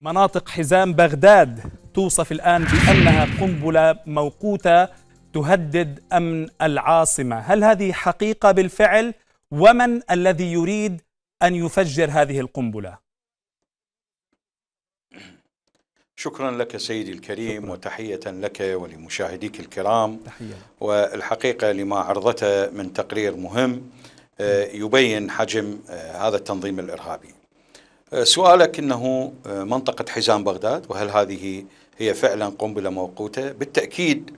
مناطق حزام بغداد توصف الآن بأنها قنبلة موقوتة تهدد أمن العاصمة هل هذه حقيقة بالفعل؟ ومن الذي يريد أن يفجر هذه القنبلة؟ شكرا لك سيدي الكريم شكرا. وتحية لك ولمشاهديك الكرام تحية. والحقيقة لما عرضته من تقرير مهم آه، يبين حجم آه، هذا التنظيم الإرهابي آه، سؤالك انه آه، منطقه حزام بغداد وهل هذه هي فعلا قنبله موقوته؟ بالتاكيد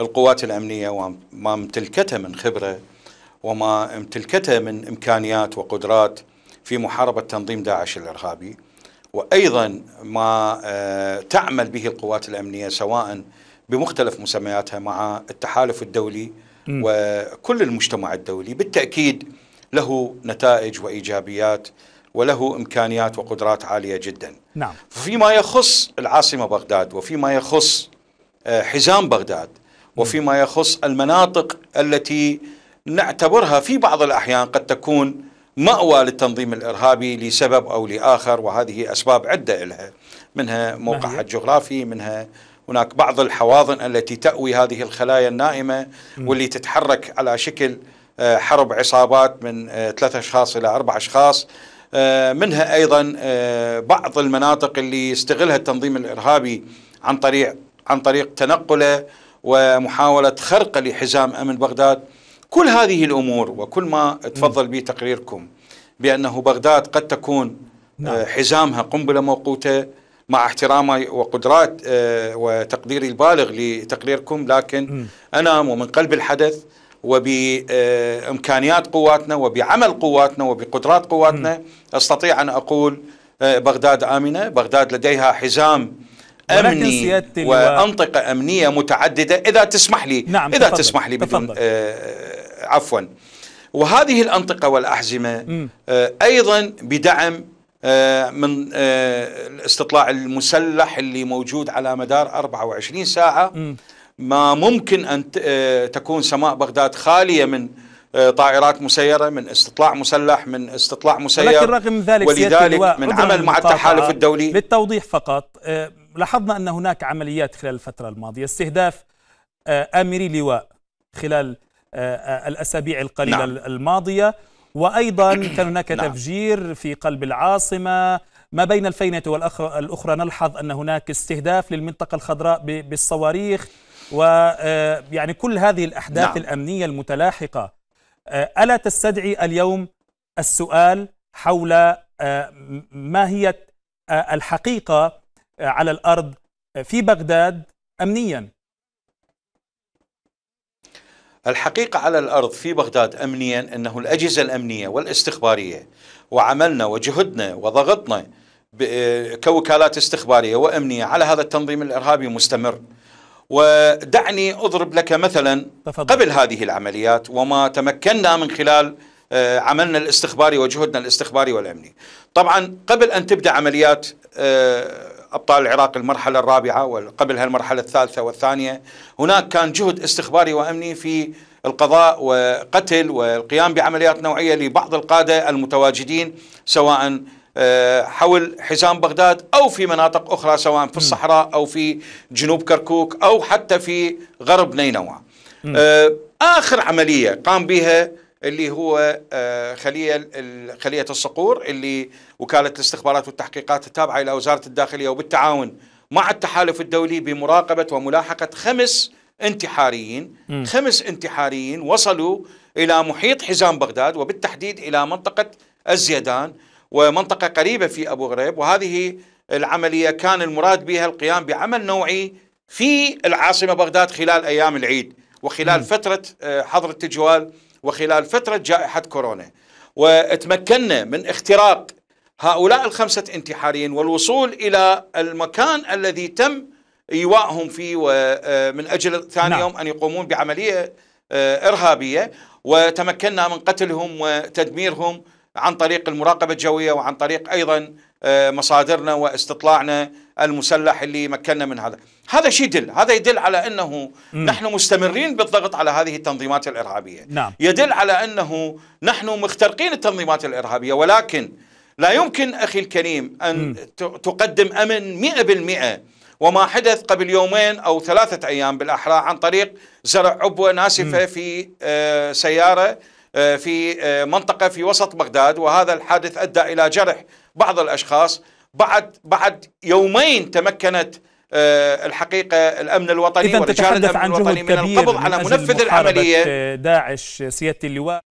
القوات الامنيه وما امتلكته من خبره وما امتلكته من امكانيات وقدرات في محاربه تنظيم داعش الارهابي وايضا ما آه، تعمل به القوات الامنيه سواء بمختلف مسمياتها مع التحالف الدولي وكل المجتمع الدولي بالتاكيد له نتائج وايجابيات وله إمكانيات وقدرات عالية جدا نعم. فيما يخص العاصمة بغداد وفيما يخص آه، حزام بغداد وفيما يخص المناطق التي نعتبرها في بعض الأحيان قد تكون مأوى للتنظيم الإرهابي لسبب أو لآخر وهذه أسباب عدة لها منها موقعها نعم. الجغرافي منها هناك بعض الحواضن التي تأوي هذه الخلايا النائمة واللي تتحرك على شكل آه، حرب عصابات من آه، ثلاثة أشخاص إلى أربع أشخاص آه، منها ايضا آه، بعض المناطق اللي يستغلها التنظيم الارهابي عن طريق عن طريق تنقله ومحاوله خرقه لحزام امن بغداد كل هذه الامور وكل ما تفضل به تقريركم بانه بغداد قد تكون آه، نعم. حزامها قنبله موقوته مع احترامي وقدرات وتقديري البالغ لتقريركم لكن انا ومن قلب الحدث وبامكانيات قواتنا وبعمل قواتنا وبقدرات قواتنا استطيع ان اقول آه، بغداد امنه، بغداد لديها حزام امني وانطقه امنيه متعدده اذا تسمح لي نعم اذا تفضل تسمح لي بدون آه عفوا وهذه الانطقه والاحزمه آه ايضا بدعم آه، من آه، الاستطلاع المسلح اللي موجود على مدار 24 ساعه مم. ما ممكن أن آه، تكون سماء بغداد خالية من آه، طائرات مسيرة من استطلاع مسلح من استطلاع مسير لكن رغم ذلك ولذلك من عمل مع التحالف الدولي للتوضيح فقط آه، لاحظنا أن هناك عمليات خلال الفترة الماضية استهداف آمري لواء خلال الأسابيع القليلة نعم. الماضية وأيضا كان هناك نعم. تفجير في قلب العاصمة ما بين الفينة والأخرى نلحظ أن هناك استهداف للمنطقة الخضراء بالصواريخ ويعني آه، كل هذه الأحداث نعم. الأمنية المتلاحقة آه، ألا تستدعي اليوم السؤال حول آه، ما هي الحقيقة على الأرض في بغداد أمنياً؟ الحقيقة على الأرض في بغداد أمنيا أنه الأجهزة الأمنية والاستخبارية وعملنا وجهدنا وضغطنا كوكالات استخبارية وأمنية على هذا التنظيم الإرهابي مستمر ودعني أضرب لك مثلا قبل هذه العمليات وما تمكنا من خلال آه، عملنا الاستخباري وجهدنا الاستخباري والأمني طبعا قبل أن تبدأ عمليات آه، أبطال العراق المرحلة الرابعة وقبلها المرحله الثالثة والثانية هناك كان جهد استخباري وأمني في القضاء وقتل والقيام بعمليات نوعية لبعض القادة المتواجدين سواء آه، حول حزام بغداد أو في مناطق أخرى سواء في الصحراء أو في جنوب كركوك أو حتى في غرب نينوى آه، آخر عملية قام بها اللي هو آه، خليه خليه الصقور اللي وكاله الاستخبارات والتحقيقات التابعه الى وزاره الداخليه وبالتعاون مع التحالف الدولي بمراقبه وملاحقه خمس انتحاريين م. خمس انتحاريين وصلوا الى محيط حزام بغداد وبالتحديد الى منطقه الزيدان ومنطقة قريبة في أبو غريب وهذه العملية كان المراد بها القيام بعمل نوعي في العاصمة بغداد خلال أيام العيد وخلال م. فترة آه، حظر التجوال وخلال فترة جائحة كورونا وتمكنا من اختراق هؤلاء الخمسة انتحاريين والوصول إلى المكان الذي تم إيواءهم فيه ومن آه، أجل ثاني نعم. يوم أن يقومون بعملية آه، إرهابية وتمكنا من قتلهم وتدميرهم عن طريق المراقبة الجوية وعن طريق أيضا آه، مصادرنا واستطلاعنا المسلح اللي مكننا من هذا هذا شيء يدل هذا يدل على أنه م. نحن مستمرين بالضغط على هذه التنظيمات الإرهابية نعم. يدل على أنه نحن مخترقين التنظيمات الإرهابية ولكن لا يمكن أخي الكريم أن م. تقدم أمن مئة بالمئة وما حدث قبل يومين أو ثلاثة أيام بالأحرى عن طريق زرع عبوة ناسفة م. في آه، سيارة آه، في آه، منطقة في وسط بغداد وهذا الحادث أدى إلى جرح بعض الأشخاص بعد بعد يومين تمكنت آه، الحقيقة الأمن الوطني ورجال الأمن الوطني من القبض على منفذ العملية داعش سيادة اللواء